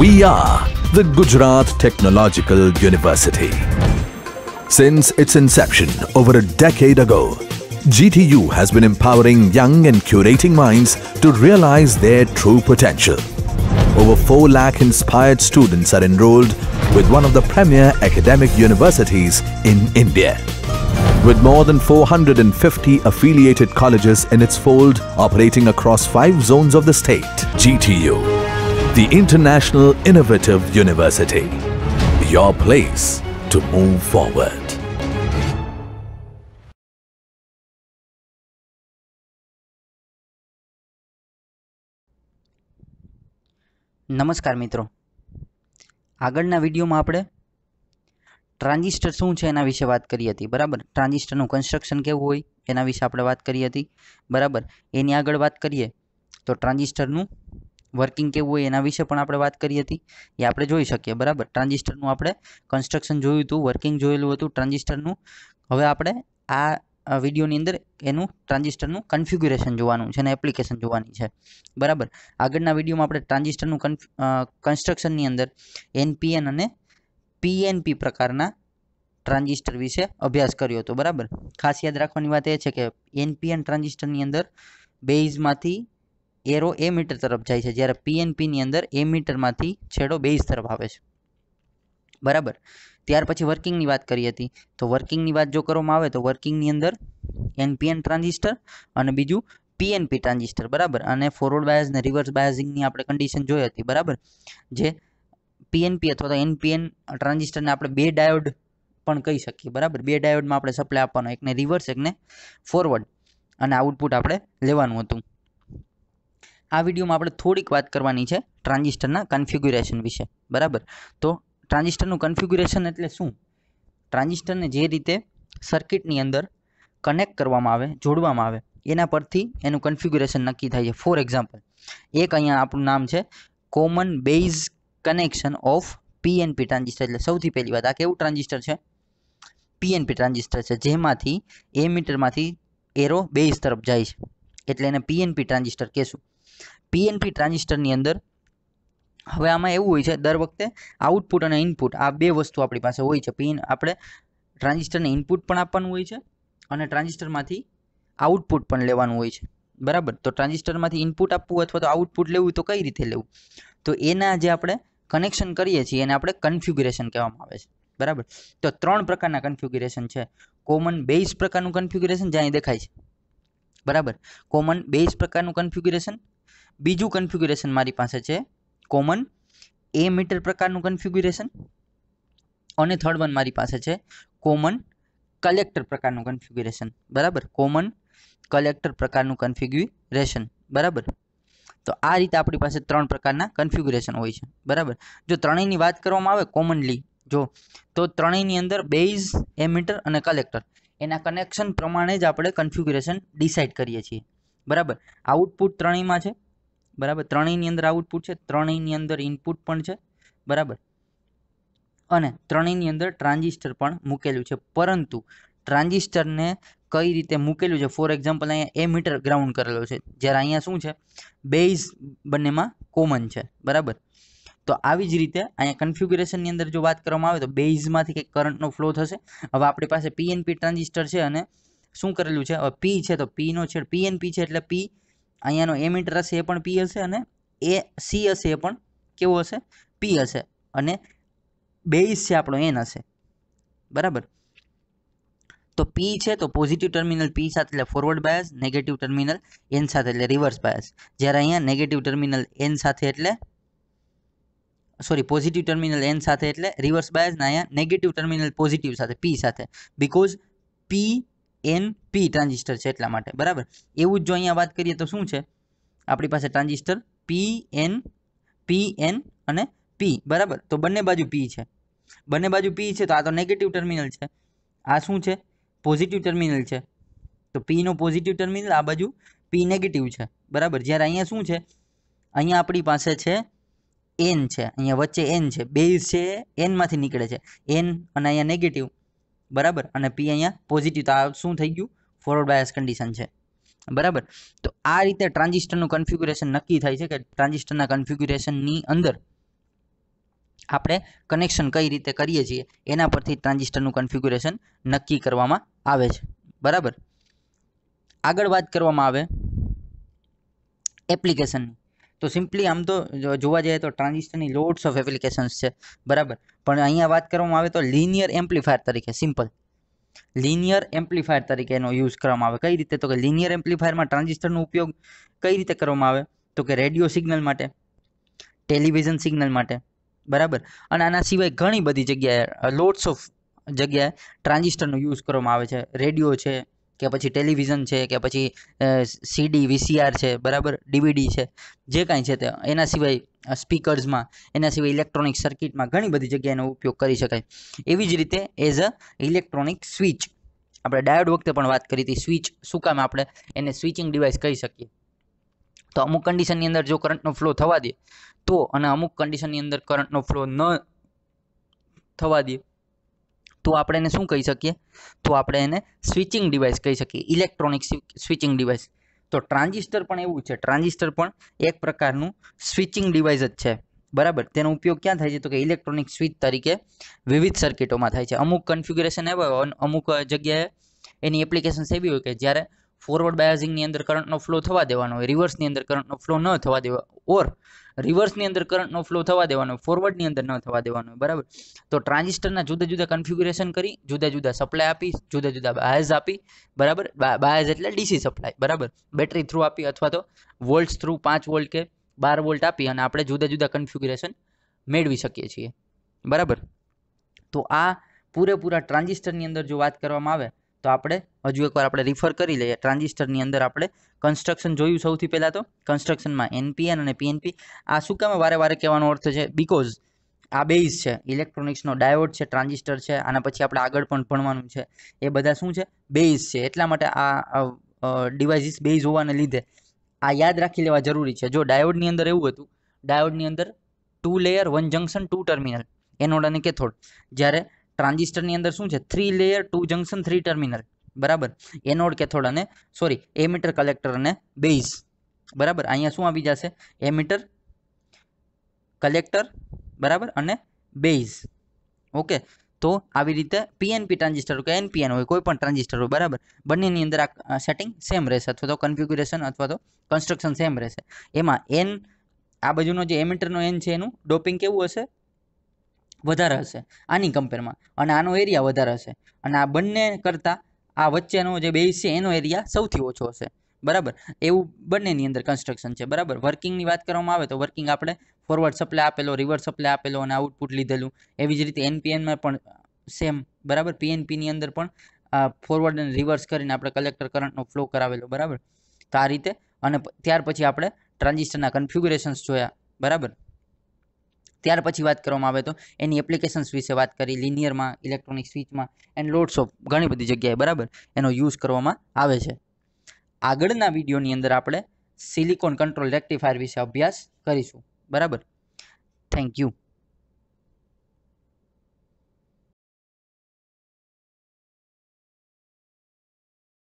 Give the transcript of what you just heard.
We are the Gujarat Technological University. Since its inception over a decade ago, GTU has been empowering young and curating minds to realize their true potential. Over 4 lakh inspired students are enrolled with one of the premier academic universities in India. With more than 450 affiliated colleges in its fold operating across five zones of the state, GTU The International Innovative University. Your place to move forward. નમસ્કાર મિત્રો આગળના વિડીયોમાં આપણે transistor શું છે એના વિશે વાત કરી હતી બરાબર ટ્રાન્ઝિસ્ટરનું કન્સ્ટ્રક્શન કેવું હોય એના વિશે આપણે વાત કરી હતી બરાબર એની આગળ વાત કરીએ તો ટ્રાન્ઝિસ્ટરનું વર્કિંગ કેવું હોય એના વિશે પણ આપણે વાત કરી હતી એ આપણે જોઈ શકીએ બરાબર ટ્રાન્ઝિસ્ટરનું આપણે કન્સ્ટ્રક્શન જોયું હતું વર્કિંગ જોયેલું હતું ટ્રાન્ઝિસ્ટરનું હવે આપણે આ વિડીયોની અંદર એનું ટ્રાન્ઝિસ્ટરનું કન્ફિગ્યુરેશન જોવાનું છે અને એપ્લિકેશન જોવાની છે બરાબર આગળના વિડીયોમાં આપણે ટ્રાન્ઝિસ્ટરનું કન્સ્ટ્રક્શનની અંદર એનપીએન અને પીએનપી પ્રકારના ટ્રાન્ઝિસ્ટર વિશે અભ્યાસ કર્યો હતો બરાબર ખાસ યાદ રાખવાની વાત એ છે કે એનપીએન ટ્રાન્ઝિસ્ટરની અંદર બેઇઝમાંથી એરો એ મીટર તરફ જાય છે જ્યારે પીએનપીની અંદર એ મીટરમાંથી છેડો બેઝ તરફ આવે છે બરાબર ત્યાર પછી વર્કિંગની વાત કરી હતી તો વર્કિંગની વાત જો કરવામાં આવે તો વર્કિંગની અંદર એનપીએન ટ્રાન્ઝિસ્ટર અને બીજું પીએનપી ટ્રાન્ઝિસ્ટર બરાબર અને ફોરવર્ડ બાયસ ને રિવર્સ બાયસિંગની આપણે કન્ડિશન જોઈ હતી બરાબર જે પીએનપી અથવા તો એનપીએન ટ્રાન્ઝિસ્ટરને આપણે બે ડાયોડ પણ કહી શકીએ બરાબર બે ડાયોડમાં આપણે સપ્લાય આપવાનો એકને રિવર્સ એકને ફોરવર્ડ અને આઉટપુટ આપણે લેવાનું હતું આ વિડીયોમાં આપણે થોડીક વાત કરવાની છે ટ્રાન્ઝિસ્ટરના કન્ફિગ્યુરેશન વિશે બરાબર તો ટ્રાન્ઝિસ્ટરનું કન્ફિગ્યુરેશન એટલે શું ટ્રાન્ઝિસ્ટરને જે રીતે સર્કિટની અંદર કનેક્ટ કરવામાં આવે જોડવામાં આવે એના પરથી એનું કન્ફિગ્યુરેશન નક્કી થાય છે ફોર એક્ઝામ્પલ એક અહીંયા આપણું નામ છે common base connection of PNP transistor એટલે સૌથી પહેલી વાત આ કેવું ટ્રાન્ઝિસ્ટર છે પીએનપી ટ્રાન્ઝિસ્ટર છે જેમાંથી એ મીટરમાંથી એરો બેઝ તરફ જાય છે એટલે એને પીએનપી ટ્રાન્ઝિસ્ટર કહેશું પીએનપી ટ્રાન્ઝિસ્ટરની અંદર હવે આમાં એવું હોય છે દર વખતે આઉટપુટ અને ઇનપુટ આ બે વસ્તુ આપણી પાસે હોય છે પીન આપણે ટ્રાન્ઝિસ્ટરને ઇનપુટ પણ આપવાનું હોય છે અને ટ્રાન્ઝિસ્ટરમાંથી આઉટપુટ પણ લેવાનું હોય છે બરાબર તો ટ્રાન્ઝિસ્ટરમાંથી ઇનપુટ આપવું અથવા તો આઉટપુટ લેવું તો કઈ રીતે લેવું તો એના જે આપણે કનેક્શન કરીએ છીએ એને આપણે કન્ફ્યુગરેશન કહેવામાં આવે છે બરાબર તો ત્રણ પ્રકારના કન્ફ્યુગરેશન છે કોમન બેઝ પ્રકારનું કન્ફ્યુગરેશન જ્યાં દેખાય છે બરાબર કોમન બેઝ પ્રકારનું કન્ફ્યુગરેશન બીજું કન્ફિગ્યુરેશન મારી પાસે છે કોમન એ મીટર પ્રકારનું કન્ફિગ્યુરેશન અને થર્ડ વન મારી પાસે છે કોમન કલેક્ટર પ્રકારનું કન્ફિગ્યુરેશન બરાબર કોમન કલેક્ટર પ્રકારનું કન્ફિગ્યુરેશન બરાબર તો આ રીતે આપણી પાસે ત્રણ પ્રકારના કન્ફિગ્યુરેશન હોય છે બરાબર જો ત્રણેયની વાત કરવામાં આવે કોમનલી જો તો ત્રણેયની અંદર બેઝ મીટર અને કલેક્ટર એના કનેક્શન પ્રમાણે જ આપણે કન્ફિગ્યુરેશન ડિસાઇડ કરીએ છીએ બરાબર આઉટપુટ ત્રણેયમાં છે બરાબર ત્રણેયની અંદર આઉટપુટ છે ત્રણેયની અંદર ઇનપુટ પણ છે બરાબર અને ત્રણેયની અંદર ટ્રાન્ઝિસ્ટર પણ મૂકેલું છે પરંતુ ટ્રાન્ઝિસ્ટરને કઈ રીતે મૂકેલું છે ફોર એક્ઝામ્પલ અહીંયા એ મીટર ગ્રાઉન્ડ કરેલો છે જ્યારે અહીંયા શું છે બેઝ બંનેમાં કોમન છે બરાબર તો આવી જ રીતે અહીંયા કન્ફ્યુગરેશનની અંદર જો વાત કરવામાં આવે તો બેઝમાંથી કંઈક કરંટનો ફ્લો થશે હવે આપણી પાસે પીએનપી ટ્રાન્ઝિસ્ટર છે અને શું કરેલું છે હવે પી છે તો પીનો છેડ પીએનપી છે એટલે પી અહીંયાનો એમીટર હશે એ પણ પી હશે અને એ સી હશે એ પણ કેવો હશે પી હશે અને બેઇસ છે આપણો એન હશે બરાબર તો પી છે તો પોઝિટિવ ટર્મિનલ પી સાથે એટલે forward bias negative terminal N સાથે એટલે રિવર્સ બાયસ જ્યારે અહીંયા નેગેટિવ ટર્મિનલ એન સાથે એટલે સોરી પોઝિટિવ ટર્મિનલ એન સાથે એટલે રિવર્સ બાયસ ને અહીંયા નેગેટિવ ટર્મિનલ પોઝિટિવ સાથે પી સાથે because P N P transistor છે એટલા માટે બરાબર એવું જ જો અહીંયા વાત કરીએ તો શું છે આપણી પાસે transistor P N P N અને પી બરાબર તો બંને બાજુ પી છે બંને બાજુ પી છે તો આ તો નેગેટિવ ટર્મિનલ છે આ શું છે પોઝિટિવ ટર્મિનલ છે તો પીનો પોઝિટિવ ટર્મિનલ આ બાજુ પી નેગેટિવ છે બરાબર જ્યારે અહીંયા શું છે અહીંયા આપણી પાસે છે એન છે અહીંયા વચ્ચે એન છે બેઝ છે એનમાંથી નીકળે છે એન અને અહીંયા નેગેટિવ બરાબર અને પી અહીંયા પોઝિટિવ તો આ શું થઈ ગયું ફોરવર્ડ બાયસ કન્ડિશન છે બરાબર તો આ રીતે ટ્રાન્ઝિસ્ટરનું કન્ફિગ્યુરેશન નક્કી થાય છે કે ટ્રાન્ઝિસ્ટરના કન્ફિગ્યુરેશનની અંદર આપણે કનેક્શન કઈ રીતે કરીએ છીએ એના પરથી ટ્રાન્ઝિસ્ટરનું કન્ફિગ્યુરેશન નક્કી કરવામાં આવે છે બરાબર આગળ વાત કરવામાં આવે એપ્લિકેશનની તો સિમ્પલી આમ તો જોવા જઈએ તો ટ્રાન્ઝિસ્ટરની લોડ્સ ઓફ એપ્લિકેશન્સ છે બરાબર પણ અહીંયા વાત કરવામાં આવે તો લિનિયર એમ્પ્લીફાયર તરીકે સિમ્પલ લિનિયર એમ્પ્લીફાયર તરીકે એનો યુઝ કરવામાં આવે કઈ રીતે તો કે લિનિયર એમ્પ્લીફાયરમાં ટ્રાન્ઝિસ્ટરનો ઉપયોગ કઈ રીતે કરવામાં આવે તો કે રેડિયો સિગ્નલ માટે ટેલિવિઝન સિગ્નલ માટે બરાબર અને આના સિવાય ઘણી બધી જગ્યાએ લોટ્સ ઓફ જગ્યાએ ટ્રાન્ઝિસ્ટરનો યુઝ કરવામાં આવે છે રેડિયો છે કે પછી ટેલિવિઝન છે કે પછી સીડી વીસીઆર છે બરાબર ડીવીડી છે જે કાંઈ છે તે એના સિવાય સ્પીકર્સમાં એના સિવાય ઇલેક્ટ્રોનિક સર્કિટમાં ઘણી બધી જગ્યાએ ઉપયોગ કરી શકાય એવી જ રીતે એઝ અ ઇલેક્ટ્રોનિક સ્વિચ આપણે ડાયોડ વખતે પણ વાત કરી હતી સ્વિચ શું કામ આપણે એને સ્વિચિંગ ડિવાઇસ કહી શકીએ તો અમુક કન્ડિશનની અંદર જો કરંટનો ફ્લો થવા દે તો અને અમુક કન્ડિશનની અંદર કરંટનો ફ્લો ન થવા દે તો આપણે એને શું કહી શકીએ તો આપણે એને સ્વિચિંગ ડિવાઇસ કહી શકીએ ઇલેક્ટ્રોનિક સ્વિચિંગ ડિવાઇસ તો ટ્રાન્ઝિસ્ટર પણ એવું છે ટ્રાન્ઝિસ્ટર પણ એક પ્રકારનું સ્વિચિંગ ડિવાઇસ જ છે બરાબર તેનો ઉપયોગ ક્યાં થાય છે તો કે ઇલેક્ટ્રોનિક સ્વિચ તરીકે વિવિધ સર્કિટોમાં થાય છે અમુક કન્ફ્યુગરેશન એવા હોય અમુક જગ્યાએ એની એપ્લિકેશન્સ એવી હોય કે જ્યારે ફોરવર્ડ બાયાઝિંગની અંદર કરંટનો ફ્લો થવા દેવાનો હોય રિવર્સની અંદર કરંટનો ફ્લો ન થવા દેવા ઓર રિવર્સની અંદર કરંટનો ફ્લો થવા દેવાનો ફોરવર્ડની અંદર ન થવા દેવાનો બરાબર તો ટ્રાન્ઝિસ્ટરના જુદા જુદા કન્ફિગ્યુરેશન કરી જુદા જુદા સપ્લાય આપી જુદા જુદા બાયઝ આપી બરાબર બાયઝ એટલે ડીસી સપ્લાય બરાબર બેટરી થ્રુ આપી અથવા તો વોલ્ટ્સ થ્રુ પાંચ વોલ્ટ કે બાર વોલ્ટ આપી અને આપણે જુદા જુદા કન્ફિગ્યુરેશન મેળવી શકીએ છીએ બરાબર તો આ પૂરેપૂરા ટ્રાન્ઝિસ્ટરની અંદર જો વાત કરવામાં આવે તો આપણે હજુ એકવાર આપણે રિફર કરી લઈએ ટ્રાન્ઝિસ્ટરની અંદર આપણે કન્સ્ટ્રક્શન જોયું સૌથી પહેલાં તો કન્સ્ટ્રક્શનમાં એનપીએન અને પીએનપી આ શું કામ વારે વારે કહેવાનો અર્થ છે બિકોઝ આ બેઝ છે ઇલેક્ટ્રોનિક્સનો ડાયોડ છે ટ્રાન્ઝિસ્ટર છે આના પછી આપણે આગળ પણ ભણવાનું છે એ બધા શું છે બેઝ છે એટલા માટે આ ડિવાઇસીસ બેઝ હોવાને લીધે આ યાદ રાખી લેવા જરૂરી છે જો ડાયોડની અંદર એવું હતું ડાયોડની અંદર two layer one junction two terminal anode અને કેથોડ જ્યારે ટ્રાન્ઝિસ્ટરની અંદર શું છે three layer two junction three terminal બરાબર એનોડ કેથોડ અને સોરી એમીટર કલેક્ટર અને બેઝ બરાબર અહીંયા શું આવી જશે એમીટર કલેક્ટર બરાબર અને બેઝ ઓકે તો આવી રીતે પીએનપી ટ્રાન્ઝિસ્ટર કે એનપીએન હોય કોઈ પણ ટ્રાન્ઝિસ્ટર હોય બરાબર બંનેની અંદર આ સેટિંગ સેમ રહેશે અથવા તો કન્ફિગ્યુરેશન અથવા તો કન્સ્ટ્રક્શન સેમ રહેશે એમાં એન આ બાજુનો જે એમીટરનો એન છે એનું ડોપિંગ કેવું હશે વધારે હશે આની કમ્પેરમાં અને આનો એરિયા વધારે હશે અને આ બંને કરતાં આ વચ્ચેનો જે બેઝ છે એનો એરિયા સૌથી ઓછો હશે બરાબર એવું બંનેની અંદર કન્સ્ટ્રક્શન છે બરાબર વર્કિંગની વાત કરવામાં આવે તો વર્કિંગ આપણે ફોરવર્ડ સપ્લાય આપેલો રિવર્સ સપ્લાય આપેલો અને આઉટપુટ લીધેલું એવી જ રીતે એનપીએનમાં પણ સેમ બરાબર પીએનપીની અંદર પણ ફોરવર્ડ અને રિવર્સ કરીને આપણે કલેક્ટર કરંટનો ફ્લો કરાવેલો બરાબર તો આ રીતે અને ત્યાર પછી આપણે ટ્રાન્ઝિસ્ટરના કન્ફ્યુગરેશન્સ જોયા બરાબર ત્યાર પછી વાત કરવામાં આવે તો એની એપ્લિકેશન્સ વિશે વાત કરી લિનિયરમાં ઇલેક્ટ્રોનિક સ્વિચમાં એન્ડ લોડ્સ ઓફ ઘણી બધી જગ્યાએ બરાબર એનો યુઝ કરવામાં આવે છે આગળના વિડીયોની અંદર આપણે સિલિકોન કંટ્રોલ રેક્ટિફાયર વિશે અભ્યાસ કરીશું બરાબર થેન્ક યુ